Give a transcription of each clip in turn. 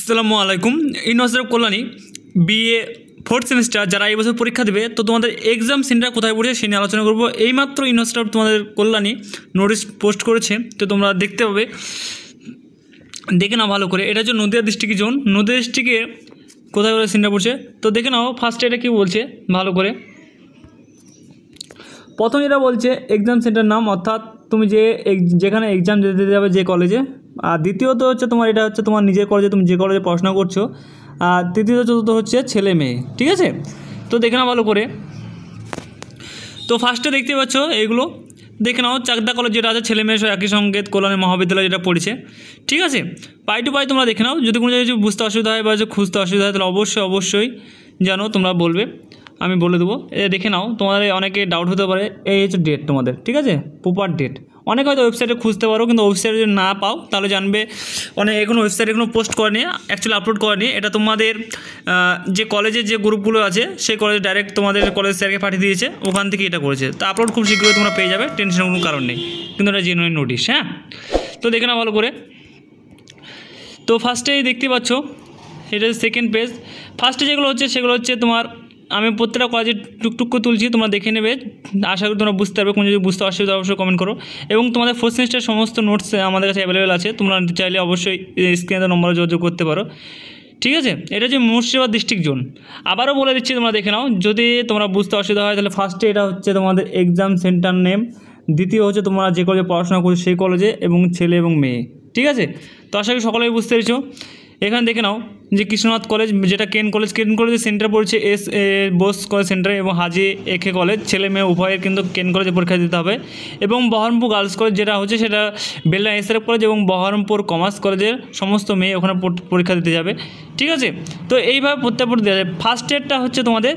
আসসালামু আলাইকুম university of Kalyani BA fourth semester যারা এই বছর পরীক্ষা দেবে তো তোমাদের এক্সাম সেন্টার কোথায় পড়ছে সে নিয়ে আলোচনা করবো এইমাত্র ইউনিভার্সিটি অফ তোমাদের কল্যাণী নোটিশ পোস্ট করেছে তো তোমরা দেখতে পাবে দেখে নাও ভালো করে এটা হচ্ছে নদীয়া ডিস্ট্রিক্ট জোন নদীয়া ডিস্ট্রিক্টে কোথায় কোথায় সেন্টার পড়ছে তো দেখে নাও ফার্স্টে এটা কী বলছে ভালো করে প্রথম এটা বলছে এক্সাম সেন্টার নাম অর্থাৎ তুমি যে যেখানে এক্সাম দিতে যাবে যে কলেজে আর দ্বিতীয়ত হচ্ছে তোমার এটা হচ্ছে তোমার নিজের কলেজে তুমি যে কলেজে পড়াশোনা করছো আর তৃতীয় চতুর্থ হচ্ছে ছেলে মেয়ে ঠিক আছে তো দেখে নাও ভালো করে তো ফার্স্টে দেখতে পাচ্ছ এইগুলো দেখে নাও চাকদা কলেজ যেটা আছে ছেলে মেয়ে একই সঙ্গে কল্যাণ মহাবিদ্যালয় যেটা পড়েছে ঠিক আছে পাই টু পাই তোমরা দেখে নাও যদি কোনো কিছু বুঝতে অসুবিধা হয় বা যদি খুঁজতে অসুবিধা হয় তাহলে অবশ্যই অবশ্যই জানো তোমরা বলবে আমি বলে দেবো এটা দেখে নাও তোমাদের অনেকে ডাউট হতে পারে এই হচ্ছে ডেট তোমাদের ঠিক আছে প্রপার ডেট অনেক হয়তো ওয়েবসাইটে খুঁজতে পারো কিন্তু ওয়েবসাইটে যদি না পাও তাহলে জানবে অনেক এখনও ওয়েবসাইটে এখনো পোস্ট করেনি অ্যাকচুয়ালি আপলোড করেনি এটা তোমাদের যে কলেজের যে গ্রুপগুলো আছে সেই কলেজে ডাইরেক্ট তোমাদের কলেজ স্যারকে পাঠিয়ে দিয়েছে ওখান থেকে এটা করেছে তো আপলোড খুব শীঘ্রই তোমরা পেয়ে যাবে টেনশনের কোনো কারণ নেই কিন্তু এটা জেনুইন নোটিশ হ্যাঁ তো দেখে না ভালো করে তো ফার্স্টেই দেখতে পাচ্ছ এটা সেকেন্ড পেজ ফার্স্টে যেগুলো হচ্ছে সেগুলো হচ্ছে তোমার আমি প্রত্যেকটা কলেজে টুকটুক করে তুলছি তোমরা দেখে নেবে আশা করি তোমরা বুঝতে পারবে কোনো যদি বুঝতে অসুবিধা অবশ্যই কমেন্ট করো এবং তোমাদের ফোর্থ সেমিস্টার সমস্ত নোটস আমাদের কাছে অ্যাভেলেবেল আছে তোমরা চাইলে অবশ্যই স্ক্রিনে নম্বরে যোগাযোগ করতে পারো ঠিক আছে এটা হচ্ছে মুর্শিদাবাদ ডিস্ট্রিক্ট জোন আবারও বলে দিচ্ছি তোমরা দেখে নাও যদি তোমরা বুঝতে অসুবিধা হয় তাহলে ফার্স্টে এটা হচ্ছে তোমাদের এক্সাম সেন্টার নেম দ্বিতীয় হচ্ছে তোমরা যে কলেজে পড়াশোনা করছো সেই কলেজে এবং ছেলে এবং মেয়ে ঠিক আছে তো আশা করি সকলেই বুঝতে পেরেছো এখানে দেখে নাও যে কৃষ্ণনাথ কলেজ যেটা কেন কলেজ কেন কলেজের সেন্টার পড়ছে এস বোস কলেজ সেন্টার এবং হাজি একে কলেজ ছেলে মেয়ে উভয়ের কিন্তু কেন কলেজে পরীক্ষা দিতে হবে এবং বহরমপুর গার্লস কলেজ যেটা হচ্ছে সেটা বেলনা এস কলেজ এবং বহরমপুর কমার্স কলেজের সমস্ত মেয়ে ওখানে পরীক্ষা দিতে যাবে ঠিক আছে তো এইভাবে প্রত্যাপট দেওয়া যায় ফার্স্ট ইয়ারটা হচ্ছে তোমাদের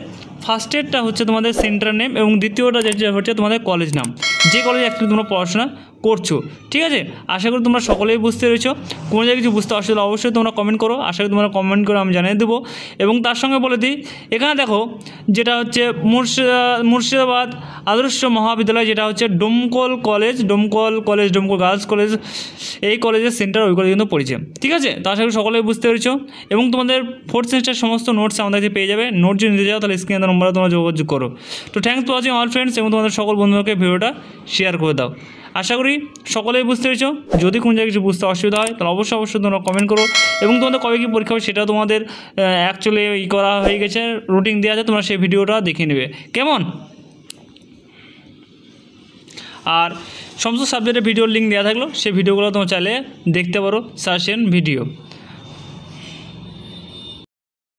ফার্স্ট ইয়ারটা হচ্ছে তোমাদের সেন্টার নেম এবং দ্বিতীয়টা যেটা হচ্ছে তোমাদের কলেজ নাম যে কলেজে অ্যাকচুয়ালি তোমরা পড়াশোনা করছো ঠিক আছে আশা করি তোমরা সকলেই বুঝতে রয়েছো কোনো জায়গায় কিছু বুঝতে অসুবিধা অবশ্যই তোমরা কমেন্ট করো আশা করি তোমরা কমেন্ট করে আমি জানিয়ে দেবো এবং তার সঙ্গে বলে দিই এখানে দেখো যেটা হচ্ছে মুর্শিদাবাদ আদর্শ মহাবিদ্যালয় যেটা হচ্ছে Domkal college Domkal college Domkal girls college এই কলেজের সেন্টার ওই কলেজে কিন্তু পড়েছে ঠিক আছে তো আশা করি সকলেই বুঝতে পেরেছো এবং তোমাদের ফোর্থ সেমিস্টার সমস্ত নোটস আমাদের কাছে পেয়ে যাবে নোট যদি নিতে যাও তাহলে স্ক্রিনে নম্বরে তোমরা যোগাযোগ করো তো thanks for watching all friends এবং তোমাদের সকল বন্ধুকে ভিডিওটা শেয়ার করে দাও আশা করি সকলেই বুঝতে পেরেছ যদি কোনো জায়গায় কিছু বুঝতে অসুবিধা হয় তাহলে অবশ্যই অবশ্যই তোমরা কমেন্ট করো এবং তোমাদের কবে কি পরীক্ষা হবে সেটা তোমাদের অ্যাকচুয়ালি ই করা হয়ে গেছে রুটিন দেওয়া আছে তোমরা সেই ভিডিওটা দেখে নেবে কেমন আর সমস্ত সাবজেক্টের ভিডিওর লিঙ্ক দেওয়া থাকলো সেই ভিডিওগুলো তোমরা চাইলে দেখতে পারো সার্চ ভিডিও